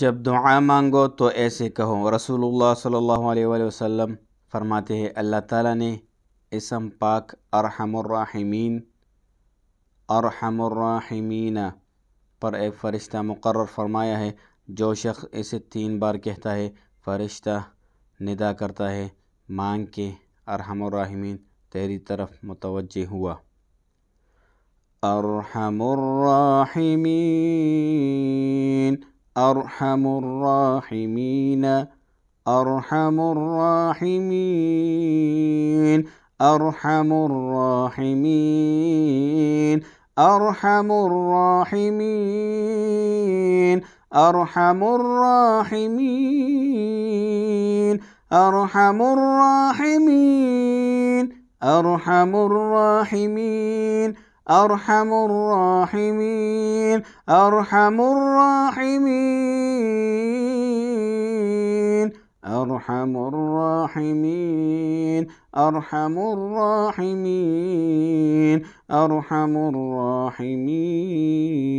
جب دعا مانگو تو ایسے کہو رسول اللہ صلی اللہ علیہ وآلہ وسلم فرماتے ہیں اللہ تعالیٰ نے اسم پاک ارحم الرحمین الراحمین پر ایک فرشتہ مقرر فرمایا ہے جو شخص اسے تین بار کہتا ہے فرشتہ ندا کرتا ہے مانگ کے ارحم الرحمین تیری طرف متوجہ ہوا ارحم الراحمین أرحم الراحمين أرحم الراحمين أرحم الراحمين أرحم الراحمين أرحم الراحمين أرحم الراحمين أرحم الراحمين أرحم الراحمين أرحم الراحمين أرحم الراحمين أرحم الراحمين أرحم الراحمين